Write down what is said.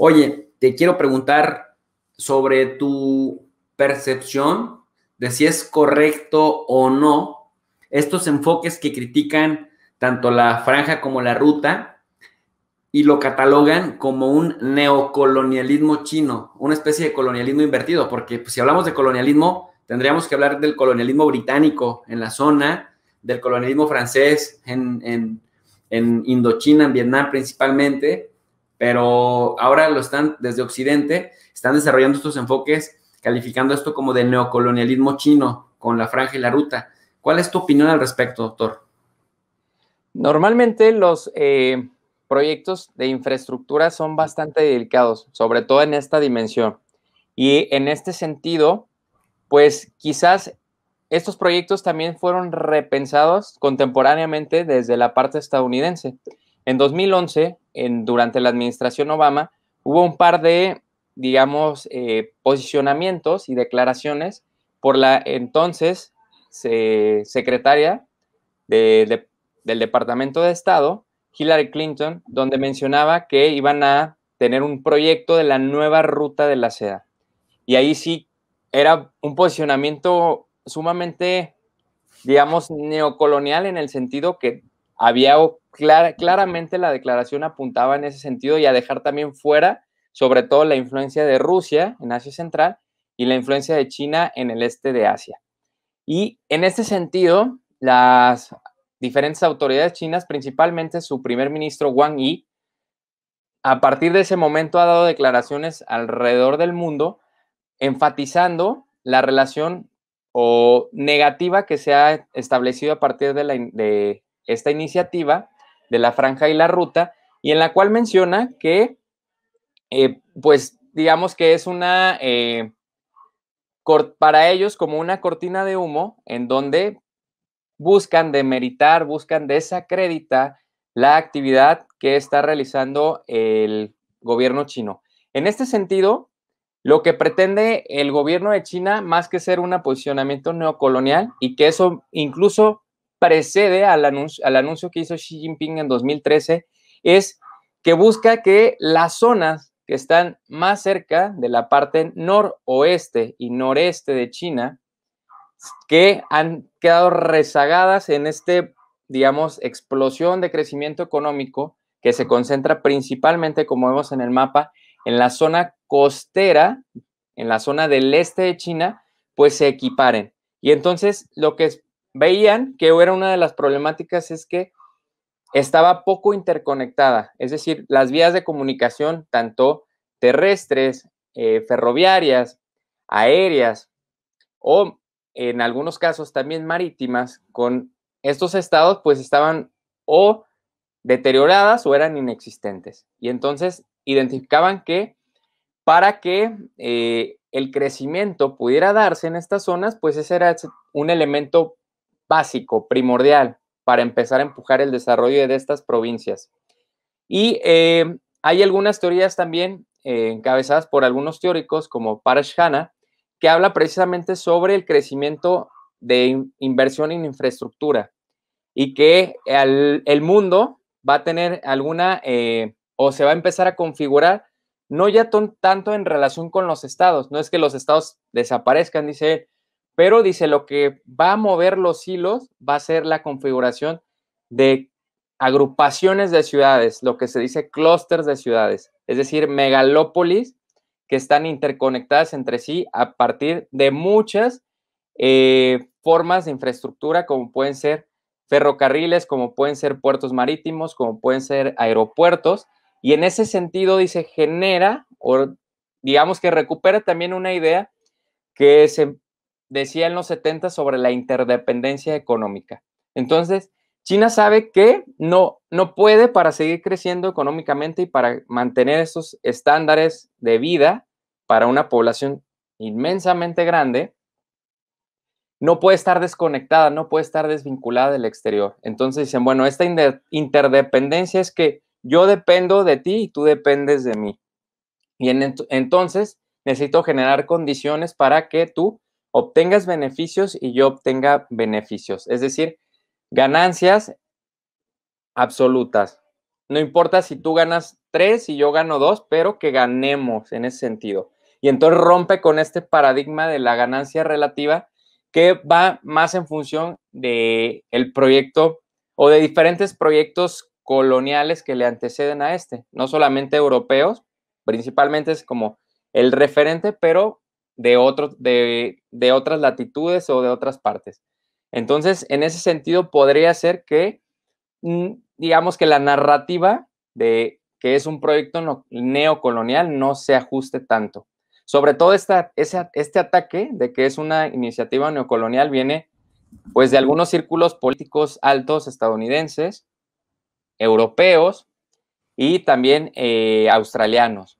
Oye, te quiero preguntar sobre tu percepción de si es correcto o no estos enfoques que critican tanto la franja como la ruta y lo catalogan como un neocolonialismo chino, una especie de colonialismo invertido, porque pues, si hablamos de colonialismo, tendríamos que hablar del colonialismo británico en la zona, del colonialismo francés en, en Indochina, en Vietnam principalmente, pero ahora lo están desde Occidente, están desarrollando estos enfoques, calificando esto como de neocolonialismo chino con la franja y la ruta. ¿Cuál es tu opinión al respecto, doctor? Normalmente los eh, proyectos de infraestructura son bastante delicados, sobre todo en esta dimensión. Y en este sentido, pues quizás estos proyectos también fueron repensados contemporáneamente desde la parte estadounidense. En 2011, durante la administración Obama, hubo un par de, digamos, eh, posicionamientos y declaraciones por la entonces secretaria del Departamento de Estado, Hillary Clinton, donde mencionaba que iban a tener un proyecto de la nueva ruta de la seda. Y ahí sí era un posicionamiento sumamente, digamos, neocolonial en el sentido que había claramente la declaración apuntaba en ese sentido y a dejar también fuera, sobre todo, la influencia de Rusia en Asia Central y la influencia de China en el este de Asia. Y en este sentido, las diferentes autoridades chinas, principalmente su primer ministro Wang Yi, a partir de ese momento ha dado declaraciones alrededor del mundo enfatizando la relación o negativa que se ha establecido a partir de la, esta iniciativa de la franja y la ruta, y en la cual menciona que, eh, pues, digamos que es una, eh, para ellos como una cortina de humo en donde buscan demeritar, buscan desacreditar la actividad que está realizando el gobierno chino. En este sentido, lo que pretende el gobierno de China, más que ser un posicionamiento neocolonial y que eso incluso precede al anuncio, al anuncio que hizo Xi Jinping en 2013 es que busca que las zonas que están más cerca de la parte noroeste y noreste de China, que han quedado rezagadas en este, digamos, explosión de crecimiento económico que se concentra principalmente, como vemos en el mapa, en la zona costera, en la zona del este de China, pues se equiparen. Y entonces lo que es veían que era una de las problemáticas es que estaba poco interconectada, es decir, las vías de comunicación, tanto terrestres, eh, ferroviarias, aéreas o en algunos casos también marítimas, con estos estados pues estaban o deterioradas o eran inexistentes. Y entonces identificaban que para que eh, el crecimiento pudiera darse en estas zonas, pues ese era un elemento básico, primordial, para empezar a empujar el desarrollo de estas provincias. Y eh, hay algunas teorías también eh, encabezadas por algunos teóricos, como Parash Hanna, que habla precisamente sobre el crecimiento de inversión en infraestructura y que el, mundo va a tener alguna eh, o se va a empezar a configurar, no ya tanto en relación con los estados, no es que los estados desaparezcan, dice pero dice lo que va a mover los hilos va a ser la configuración de agrupaciones de ciudades, lo que se dice clústeres de ciudades, es decir, megalópolis que están interconectadas entre sí a partir de muchas eh, formas de infraestructura, como pueden ser ferrocarriles, como pueden ser puertos marítimos, como pueden ser aeropuertos, y en ese sentido dice genera, o digamos que recupera también una idea que se decía en los 70 sobre la interdependencia económica. Entonces, China sabe que no, no puede para seguir creciendo económicamente y para mantener esos estándares de vida para una población inmensamente grande, no puede estar desconectada, no puede estar desvinculada del exterior. Entonces dicen, bueno, esta interdependencia es que yo dependo de ti y tú dependes de mí. Y entonces necesito generar condiciones para que tú obtengas beneficios y yo obtenga beneficios. Es decir, ganancias absolutas. No importa si tú ganas tres y yo gano dos, pero que ganemos en ese sentido. Y entonces rompe con este paradigma de la ganancia relativa que va más en función de el proyecto o de diferentes proyectos coloniales que le anteceden a este, no solamente europeos, principalmente es como el referente, pero de, de, otras latitudes o de otras partes. Entonces, en ese sentido, podría ser que, mm, digamos que la narrativa de que es un proyecto neocolonial no se ajuste tanto. Sobre todo este ataque de que es una iniciativa neocolonial viene pues de algunos círculos políticos altos estadounidenses, europeos y también eh, australianos.